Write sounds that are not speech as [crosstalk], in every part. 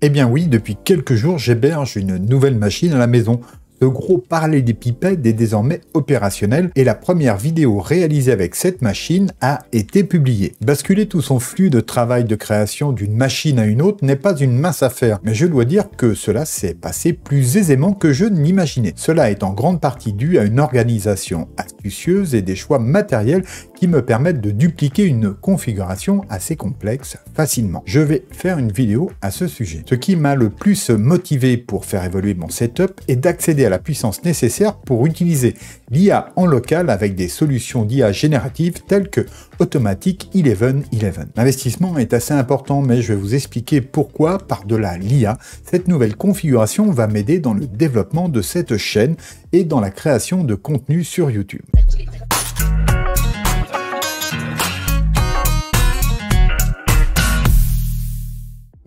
Eh bien oui, depuis quelques jours, j'héberge une nouvelle machine à la maison. Ce gros parler des pipettes est désormais opérationnel et la première vidéo réalisée avec cette machine a été publiée. Basculer tout son flux de travail de création d'une machine à une autre n'est pas une mince affaire, mais je dois dire que cela s'est passé plus aisément que je n'imaginais. Cela est en grande partie dû à une organisation astucieuse et des choix matériels qui me permettent de dupliquer une configuration assez complexe facilement. Je vais faire une vidéo à ce sujet. Ce qui m'a le plus motivé pour faire évoluer mon setup est d'accéder à la puissance nécessaire pour utiliser l'IA en local avec des solutions d'IA génératives telles que Automatic 1111. L'investissement est assez important, mais je vais vous expliquer pourquoi, par-delà l'IA, cette nouvelle configuration va m'aider dans le développement de cette chaîne et dans la création de contenu sur YouTube.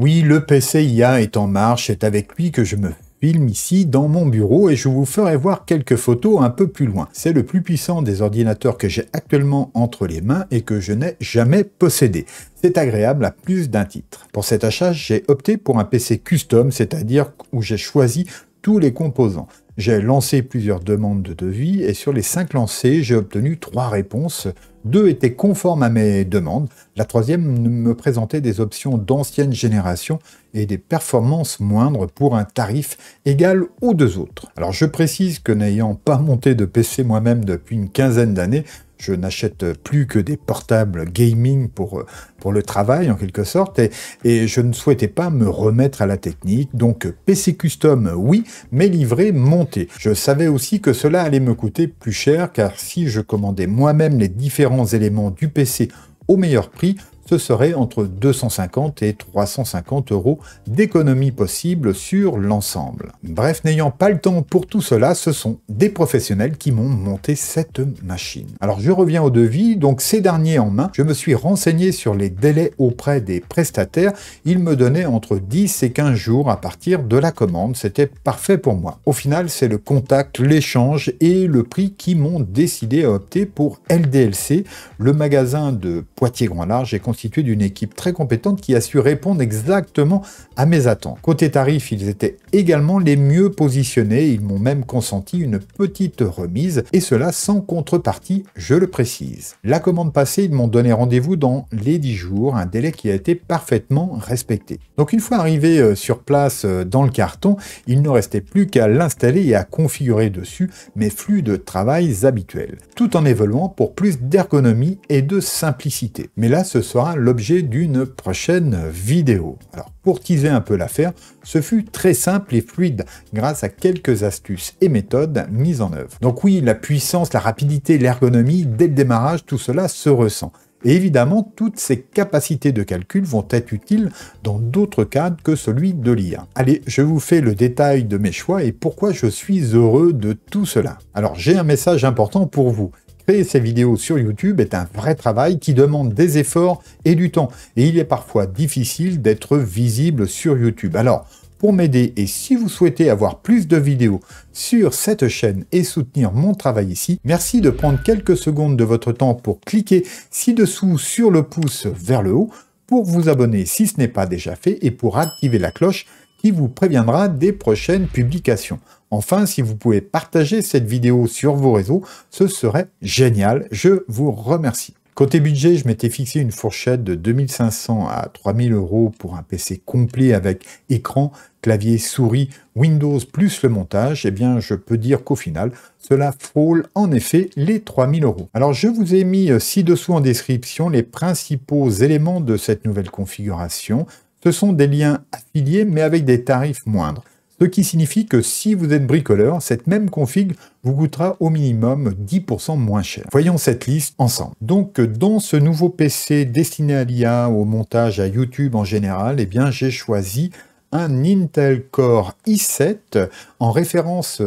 Oui, le PC est en marche, c'est avec lui que je me filme ici dans mon bureau et je vous ferai voir quelques photos un peu plus loin. C'est le plus puissant des ordinateurs que j'ai actuellement entre les mains et que je n'ai jamais possédé. C'est agréable à plus d'un titre. Pour cet achat, j'ai opté pour un PC custom, c'est-à-dire où j'ai choisi tous les composants. J'ai lancé plusieurs demandes de devis et sur les cinq lancées, j'ai obtenu trois réponses. Deux étaient conformes à mes demandes. La troisième me présentait des options d'ancienne génération et des performances moindres pour un tarif égal aux deux autres. Alors je précise que n'ayant pas monté de PC moi-même depuis une quinzaine d'années, je n'achète plus que des portables gaming pour, euh, pour le travail, en quelque sorte, et, et je ne souhaitais pas me remettre à la technique. Donc, PC custom, oui, mais livré, monté. Je savais aussi que cela allait me coûter plus cher, car si je commandais moi-même les différents éléments du PC au meilleur prix, ce serait entre 250 et 350 euros d'économie possible sur l'ensemble. Bref, n'ayant pas le temps pour tout cela, ce sont des professionnels qui m'ont monté cette machine. Alors je reviens au devis, donc ces derniers en main, je me suis renseigné sur les délais auprès des prestataires, ils me donnaient entre 10 et 15 jours à partir de la commande, c'était parfait pour moi. Au final, c'est le contact, l'échange et le prix qui m'ont décidé à opter pour LDLC, le magasin de Poitiers Grand Large et d'une équipe très compétente qui a su répondre exactement à mes attentes. Côté tarif, ils étaient également les mieux positionnés, ils m'ont même consenti une petite remise, et cela sans contrepartie, je le précise. La commande passée, ils m'ont donné rendez-vous dans les 10 jours, un délai qui a été parfaitement respecté. Donc une fois arrivé euh, sur place euh, dans le carton, il ne restait plus qu'à l'installer et à configurer dessus mes flux de travail habituels, tout en évoluant pour plus d'ergonomie et de simplicité. Mais là, ce sera l'objet d'une prochaine vidéo. Alors pour teaser un peu l'affaire, ce fut très simple et fluide grâce à quelques astuces et méthodes mises en œuvre. Donc oui, la puissance, la rapidité, l'ergonomie, dès le démarrage, tout cela se ressent. Et évidemment, toutes ces capacités de calcul vont être utiles dans d'autres cadres que celui de l'IA. Allez, je vous fais le détail de mes choix et pourquoi je suis heureux de tout cela. Alors, j'ai un message important pour vous. Créer ces vidéos sur YouTube est un vrai travail qui demande des efforts et du temps, et il est parfois difficile d'être visible sur YouTube. Alors, pour m'aider et si vous souhaitez avoir plus de vidéos sur cette chaîne et soutenir mon travail ici, merci de prendre quelques secondes de votre temps pour cliquer ci-dessous sur le pouce vers le haut, pour vous abonner si ce n'est pas déjà fait et pour activer la cloche qui vous préviendra des prochaines publications. Enfin, si vous pouvez partager cette vidéo sur vos réseaux, ce serait génial. Je vous remercie. Côté budget, je m'étais fixé une fourchette de 2500 à 3000 euros pour un PC complet avec écran, clavier, souris, Windows plus le montage. Eh bien, je peux dire qu'au final, cela frôle en effet les 3000 euros. Alors, je vous ai mis euh, ci-dessous en description les principaux éléments de cette nouvelle configuration ce sont des liens affiliés mais avec des tarifs moindres. Ce qui signifie que si vous êtes bricoleur, cette même config vous coûtera au minimum 10% moins cher. Voyons cette liste ensemble. Donc dans ce nouveau PC destiné à l'IA, au montage, à YouTube en général, eh bien j'ai choisi un Intel Core i7 en référence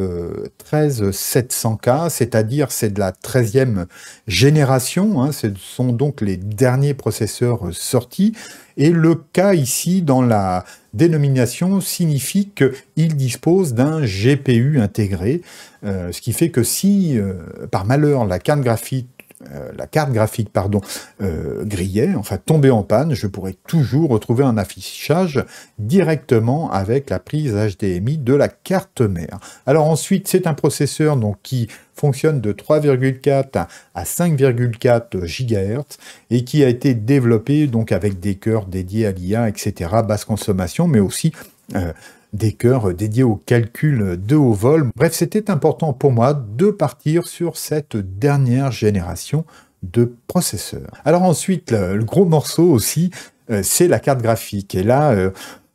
13700K, euh, c'est-à-dire c'est de la 13e génération, hein. ce sont donc les derniers processeurs euh, sortis, et le K ici dans la dénomination signifie qu'il dispose d'un GPU intégré, euh, ce qui fait que si par malheur la carte graphique euh, la carte graphique pardon, euh, grillait, enfin tombait en panne, je pourrais toujours retrouver un affichage directement avec la prise HDMI de la carte mère. Alors ensuite, c'est un processeur donc, qui fonctionne de 3,4 à 5,4 GHz et qui a été développé donc, avec des cœurs dédiés à l'IA, etc., basse consommation, mais aussi... Euh, des cœurs dédiés au calcul de haut vol. Bref, c'était important pour moi de partir sur cette dernière génération de processeurs. Alors ensuite, le, gros morceau aussi, euh, c'est la carte graphique. Et là, euh,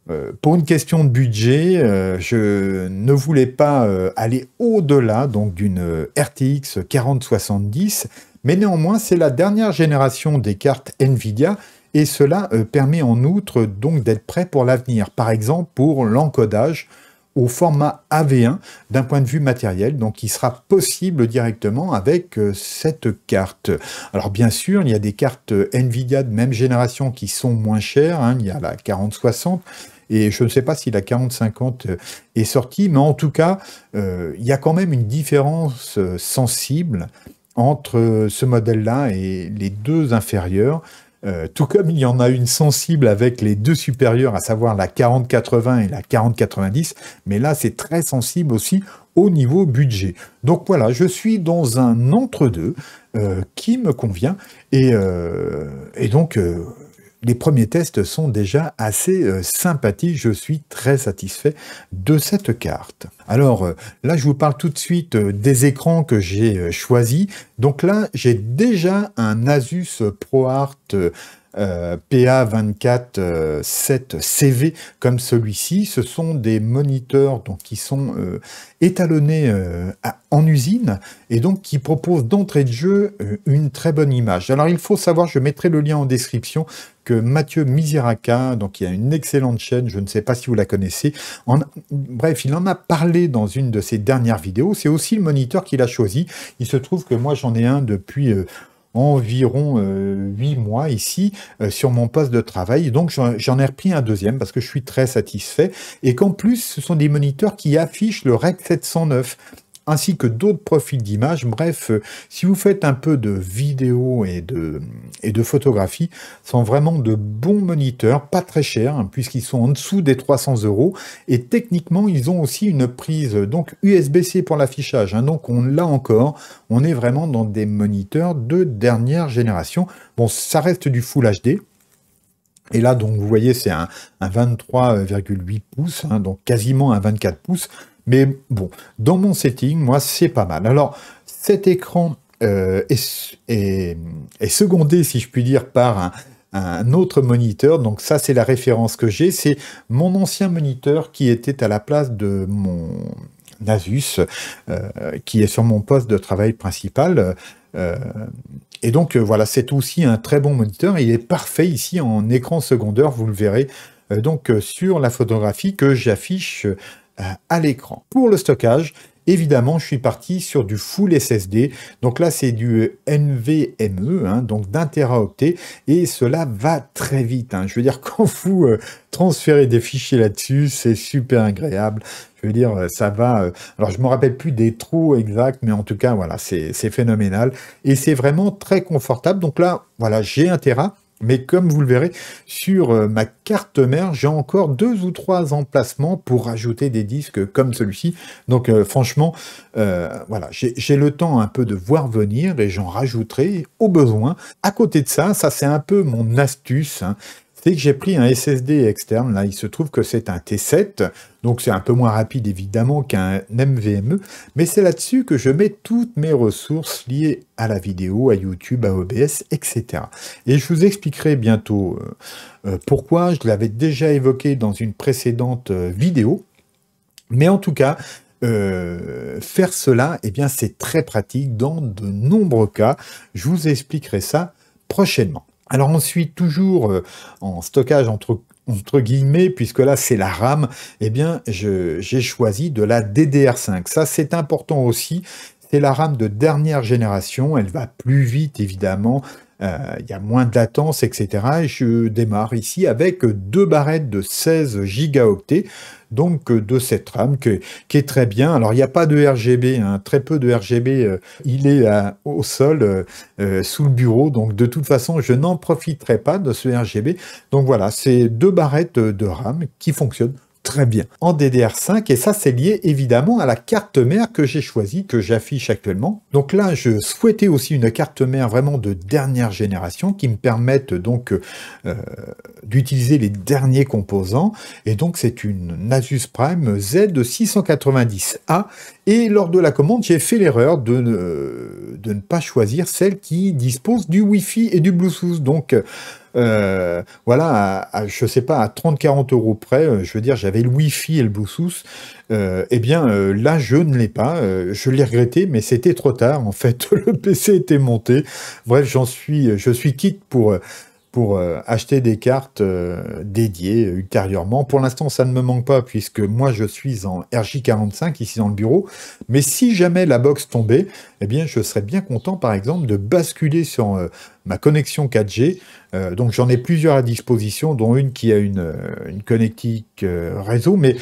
euh, pour une question de budget, je ne voulais pas aller au-delà donc d'une RTX 4070, mais néanmoins, c'est la dernière génération des cartes Nvidia et cela euh, permet en outre donc d'être prêt pour l'avenir, par exemple pour l'encodage au format AV1 d'un point de vue matériel, donc il sera possible directement avec euh, cette carte. Alors bien sûr, il y a des cartes euh, Nvidia de même génération qui sont moins chères, hein. il y a la 4060, et je ne sais pas si la 4050 est sortie, mais en tout cas, il y a quand même une différence sensible entre ce modèle-là et les deux inférieurs. Euh, tout comme il y en a une sensible avec les deux supérieures, à savoir la 4080 et la 4090, mais là c'est très sensible aussi au niveau budget. Donc voilà, je suis dans un entre-deux euh, qui me convient et euh, donc les premiers tests sont déjà assez euh, sympathiques. Je suis très satisfait de cette carte. Alors euh, là, je vous parle tout de suite euh, des écrans que j'ai choisis. Donc là, j'ai déjà un Asus ProArt euh, PA247CV euh, comme celui-ci. Ce sont des moniteurs donc, qui sont euh, étalonnés en usine et donc qui proposent d'entrée de jeu une très bonne image. Alors il faut savoir, je mettrai le lien en description, que Mathieu Misiraka donc il a une excellente chaîne, je ne sais pas si vous la connaissez, en, bref, il en a parlé dans une de ses dernières vidéos. C'est aussi le moniteur qu'il a choisi. Il se trouve que moi j'en ai un depuis environ euh, huit mois ici euh, sur mon poste de travail. Donc j'en ai repris un deuxième parce que je suis très satisfait et qu'en plus ce sont des moniteurs qui affichent le REC 709 ainsi que d'autres profils d'image. Bref, euh, si vous faites un peu de vidéo et de, et de photographie, ce sont vraiment de bons moniteurs, pas très chers, hein, puisqu'ils sont en dessous des 300 euros. Et techniquement, ils ont aussi une prise euh, donc USB-C pour l'affichage. Hein. donc on l'a encore, on est vraiment dans des moniteurs de dernière génération. Bon, ça reste du Full HD, et là, donc, vous voyez, c'est un, 23,8 pouces, hein, donc quasiment un 24 pouces. Mais bon, dans mon setting, moi, c'est pas mal. Alors, cet écran euh, est, secondé, si je puis dire, par un, autre moniteur. Donc ça, c'est la référence que j'ai. C'est mon ancien moniteur qui était à la place de mon Nasus, euh, qui est sur mon poste de travail principal. Euh, et donc voilà, c'est aussi un très bon moniteur. Il est parfait ici en écran secondaire, vous le verrez donc sur la photographie que j'affiche à l'écran. Pour le stockage, Évidemment, je suis parti sur du full SSD. Donc là, c'est du euh, NVMe, hein, donc d'un teraoctet, et cela va très vite. Hein. Je veux dire, [laughs] quand vous euh, transférez des fichiers là-dessus, c'est super agréable. Je veux dire, euh, ça va. alors, je me rappelle plus des trous exacts, mais en tout cas, voilà, c'est phénoménal et c'est vraiment très confortable. Donc là, voilà, j'ai un tera. Mais comme vous le verrez, sur euh, ma carte mère, j'ai encore deux ou trois emplacements pour rajouter des disques comme celui-ci. Donc euh, franchement, euh, voilà, j'ai le temps un peu de voir venir et j'en rajouterai au besoin. À côté de ça, ça c'est un peu mon astuce. Hein c'est que j'ai pris un SSD externe. Là, il se trouve que c'est un T7, donc c'est un peu moins rapide évidemment qu'un MVME, mais c'est là-dessus que je mets toutes mes ressources liées à la vidéo, à YouTube, à OBS, etc. Et je vous expliquerai bientôt euh, euh, pourquoi, je l'avais déjà évoqué dans une précédente euh, vidéo, mais en tout cas, faire cela, eh bien, c'est très pratique dans de nombreux cas. Je vous expliquerai ça prochainement. Alors ensuite, toujours euh, en stockage entre, guillemets, puisque là c'est la RAM, eh bien j'ai choisi de la DDR5. Ça c'est important aussi, c'est la RAM de dernière génération, elle va plus vite évidemment, il euh, y a moins de latence, etc. je démarre ici avec deux barrettes de 16 gigaoctets, donc euh, de cette RAM qui est très bien. Alors il n'y a pas de RGB, hein. très peu de RGB, euh, il est au sol, sous le bureau, donc de toute façon je n'en profiterai pas de ce RGB. Donc voilà, c'est deux barrettes de RAM qui fonctionnent Très bien. En DDR5, et ça c'est lié évidemment à la carte mère que j'ai choisie, que j'affiche actuellement. Donc là, je souhaitais aussi une carte mère vraiment de dernière génération qui me permette donc euh, d'utiliser les derniers composants. Et donc c'est une Asus Prime Z690A. Et lors de la commande, j'ai fait l'erreur de, ne, de ne pas choisir celle qui dispose du Wi-Fi et du Bluetooth. Donc euh, voilà, je sais pas, à 30-40 euros près, euh, je veux dire, j'avais le Wi-Fi et le Boussous, euh, eh bien là, je ne l'ai pas, je l'ai regretté, mais c'était trop tard, en fait, [laughs] le PC était monté, bref, j'en suis, je suis quitte pour pour acheter des cartes dédiées ultérieurement. Pour l'instant, ça ne me manque pas puisque moi je suis en RJ45 ici dans le bureau. Mais si jamais la box tombait, eh bien je serais bien content par exemple de basculer sur ma connexion 4G. Euh, donc j'en ai plusieurs à disposition, dont une qui a une, euh, une connectique euh, réseau. Mais,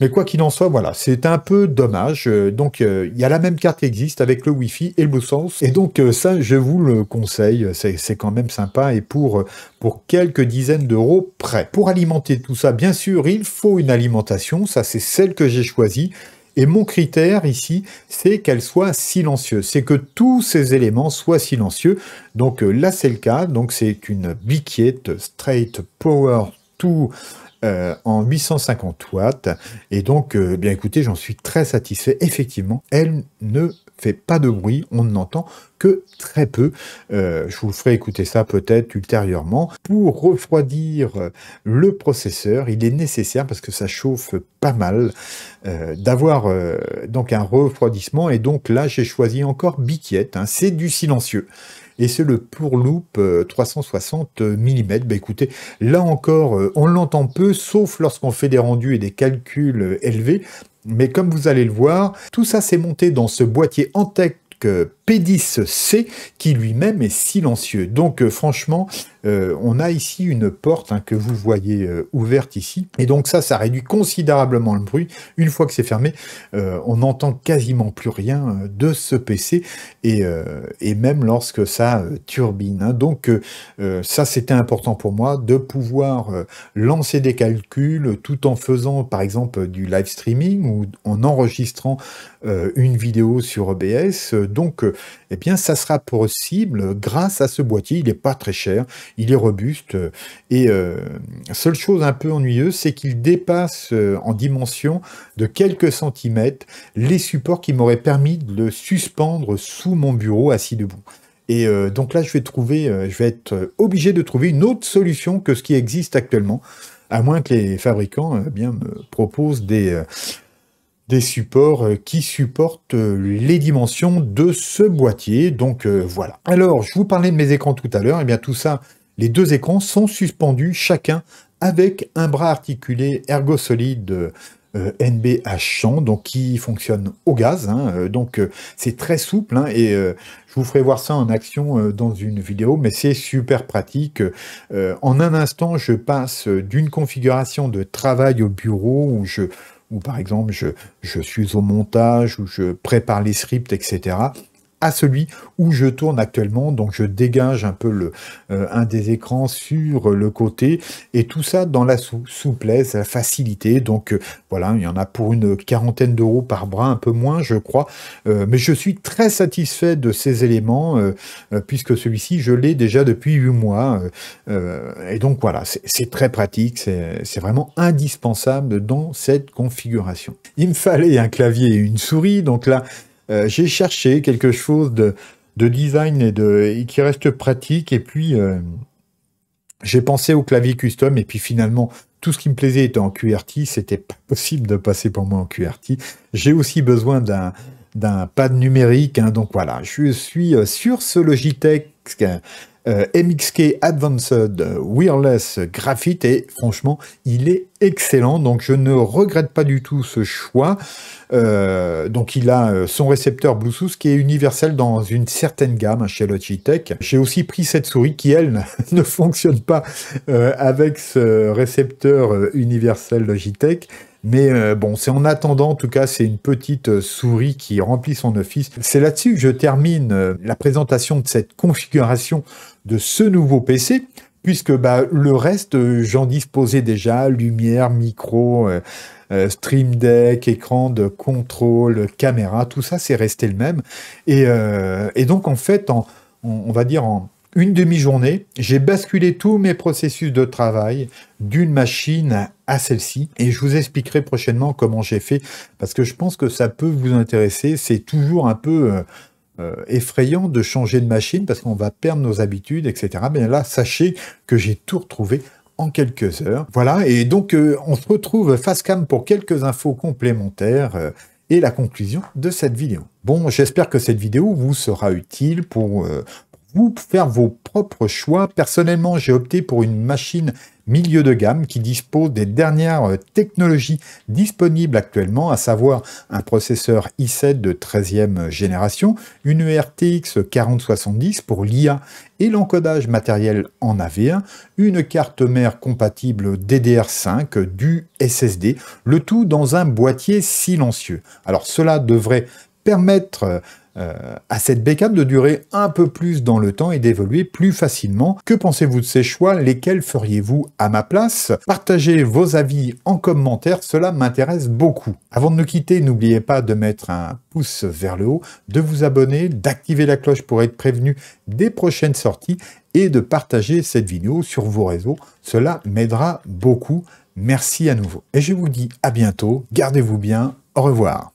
mais quoi qu'il en soit, voilà, c'est un peu dommage. donc il y a la même carte qui existe avec le Wi-Fi et le sens Et donc ça, je vous le conseille, c'est quand même sympa et pour, pour quelques dizaines d'euros près. Pour alimenter tout ça, bien sûr, il faut une alimentation, ça c'est celle que j'ai choisie. Et mon critère ici, c'est qu'elle soit silencieuse, c'est que tous ces éléments soient silencieux. Donc euh, là, c'est le cas. Donc c'est une biquette straight power tout euh, en 850 watts. Et donc, euh, eh bien écoutez, j'en suis très satisfait. Effectivement, elle ne fait pas de bruit, on n'entend que très peu. Euh, je vous ferai écouter ça peut-être ultérieurement. Pour refroidir le processeur, il est nécessaire, parce que ça chauffe pas mal, euh, d'avoir euh, donc un refroidissement. Et donc là, j'ai choisi encore biquette hein, c'est du silencieux et c'est le pour loop 360 mm. Bah écoutez, là encore, on l'entend peu, sauf lorsqu'on fait des rendus et des calculs élevés, mais comme vous allez le voir, tout ça s'est monté dans ce boîtier en tech P10C qui lui-même est silencieux. Donc euh, franchement, euh, on a ici une porte hein, que vous voyez euh, ouverte ici. Et donc ça, ça réduit considérablement le bruit. Une fois que c'est fermé, on n'entend quasiment plus rien de ce PC et, même lorsque ça turbine. Hein. Donc ça, c'était important pour moi de pouvoir lancer des calculs tout en faisant par exemple du live streaming ou en enregistrant euh, une vidéo sur OBS. E euh, donc, euh, eh bien, ça sera possible grâce à ce boîtier. Il n'est pas très cher, il est robuste. Et seule chose un peu ennuyeuse, c'est qu'il dépasse en dimension de quelques centimètres les supports qui m'auraient permis de le suspendre sous mon bureau assis debout. Et donc là, je vais trouver, je vais être obligé de trouver une autre solution que ce qui existe actuellement, à moins que les fabricants bien me proposent des des supports euh, qui supportent euh, les dimensions de ce boîtier. Donc euh, voilà. Alors, je vous parlais de mes écrans tout à l'heure. Et eh bien tout ça, les deux écrans sont suspendus chacun avec un bras articulé ergo solide. NBH donc qui fonctionne au gaz. Hein. donc c'est très souple hein. et je vous ferai voir ça en action dans une vidéo, mais c'est super pratique. en un instant, je passe d'une configuration de travail au bureau où je ou par exemple je, suis au montage, ou je prépare les scripts, etc à celui où je tourne actuellement. Donc je dégage un peu le, euh, un des écrans sur le côté et tout ça dans la souplesse, la facilité. Donc euh, voilà, il y en a pour une quarantaine d'euros par bras, un peu moins je crois. Euh, mais je suis très satisfait de ces éléments puisque celui-ci je l'ai déjà depuis 8 mois. et donc voilà, c'est très pratique, c'est vraiment indispensable dans cette configuration. Il me fallait un clavier et une souris, donc là euh, j'ai cherché quelque chose de, design et, de, qui reste pratique. Et puis, euh, j'ai pensé au clavier custom. Et puis finalement, tout ce qui me plaisait était en QWERTY. C'était pas [laughs] possible de passer pour moi en QRT. J'ai aussi besoin d'un d'un pad numérique. Hein. donc voilà, je suis euh, sur ce Logitech euh, MXK Advanced euh, Wireless Graphite et franchement il est excellent donc je ne regrette pas du tout ce choix euh, donc il a son récepteur Bluetooth qui est universel dans une certaine gamme chez Logitech j'ai aussi pris cette souris qui elle [laughs] ne fonctionne pas avec ce récepteur universel Logitech mais euh, bon, c'est en attendant, en tout cas, c'est une petite euh, souris qui remplit son office. C'est là-dessus que je termine euh, la présentation de cette configuration de ce nouveau PC puisque bah, le reste, j'en disposais déjà, lumière, micro, stream deck, écran de contrôle, caméra, tout ça, c'est resté le même. Et, donc, en fait, on va dire en, une demi-journée, j'ai basculé tous mes processus de travail d'une machine à celle-ci et je vous expliquerai prochainement comment j'ai fait parce que je pense que ça peut vous intéresser. C'est toujours un peu euh, euh, effrayant de changer de machine parce qu'on va perdre nos habitudes, etc. Mais là, sachez que j'ai tout retrouvé en quelques heures. Voilà, et donc euh, on se retrouve face cam pour quelques infos complémentaires et la conclusion de cette vidéo. Bon, j'espère que cette vidéo vous sera utile pour vous faire vos propres choix. Personnellement, j'ai opté pour une machine milieu de gamme qui dispose des dernières euh, technologies disponibles actuellement, à savoir un processeur i7 de 13e euh, génération, une e RTX 4070 pour l'IA et l'encodage matériel en AV1, une carte mère compatible DDR5, euh, du SSD, le tout dans un boîtier silencieux. Alors cela devrait permettre euh, à cette bécane de durer un peu plus dans le temps et d'évoluer plus facilement. Que pensez-vous de ces choix Lesquels feriez-vous à ma place Partagez vos avis en commentaire, cela m'intéresse beaucoup. Avant de nous quitter, n'oubliez pas de mettre un pouce vers le haut, de vous abonner, d'activer la cloche pour être prévenu des prochaines sorties et de partager cette vidéo sur vos réseaux. Cela m'aidera beaucoup. Merci à nouveau. Et je vous dis à bientôt. Gardez-vous bien. Au revoir.